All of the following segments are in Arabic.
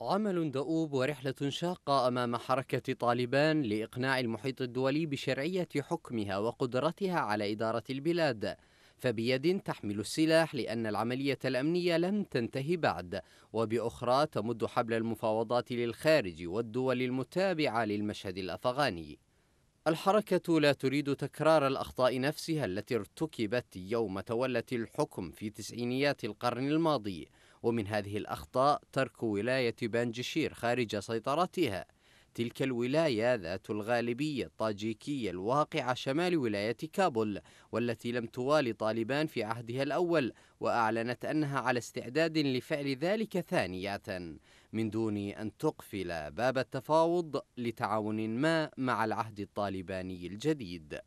عمل دؤوب ورحلة شاقة أمام حركة طالبان لإقناع المحيط الدولي بشرعية حكمها وقدرتها على إدارة البلاد فبيد تحمل السلاح لأن العملية الأمنية لم تنتهي بعد وبأخرى تمد حبل المفاوضات للخارج والدول المتابعة للمشهد الأفغاني الحركة لا تريد تكرار الأخطاء نفسها التي ارتكبت يوم تولت الحكم في تسعينيات القرن الماضي ومن هذه الأخطاء ترك ولاية بانجشير خارج سيطرتها تلك الولاية ذات الغالبية الطاجيكية الواقعة شمال ولاية كابول والتي لم توالي طالبان في عهدها الأول وأعلنت أنها على استعداد لفعل ذلك ثانية من دون أن تقفل باب التفاوض لتعاون ما مع العهد الطالباني الجديد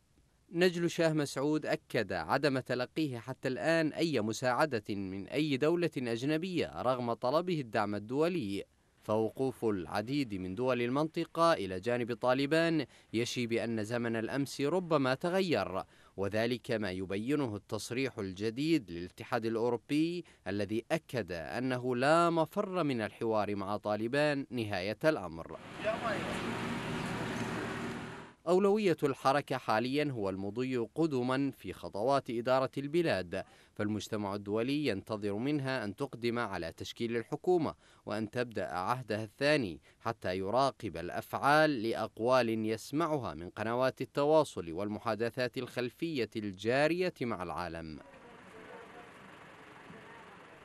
نجل شاه مسعود أكد عدم تلقيه حتى الآن أي مساعدة من أي دولة أجنبية رغم طلبه الدعم الدولي فوقوف العديد من دول المنطقة إلى جانب طالبان يشي بأن زمن الأمس ربما تغير وذلك ما يبينه التصريح الجديد للاتحاد الأوروبي الذي أكد أنه لا مفر من الحوار مع طالبان نهاية الأمر أولوية الحركة حاليا هو المضي قدما في خطوات إدارة البلاد فالمجتمع الدولي ينتظر منها أن تقدم على تشكيل الحكومة وأن تبدأ عهدها الثاني حتى يراقب الأفعال لأقوال يسمعها من قنوات التواصل والمحادثات الخلفية الجارية مع العالم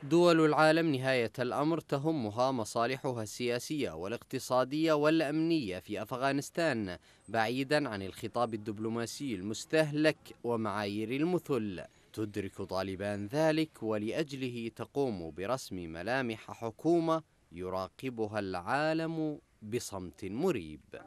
دول العالم نهاية الأمر تهمها مصالحها السياسية والاقتصادية والأمنية في أفغانستان بعيدا عن الخطاب الدبلوماسي المستهلك ومعايير المثل تدرك طالبان ذلك ولأجله تقوم برسم ملامح حكومة يراقبها العالم بصمت مريب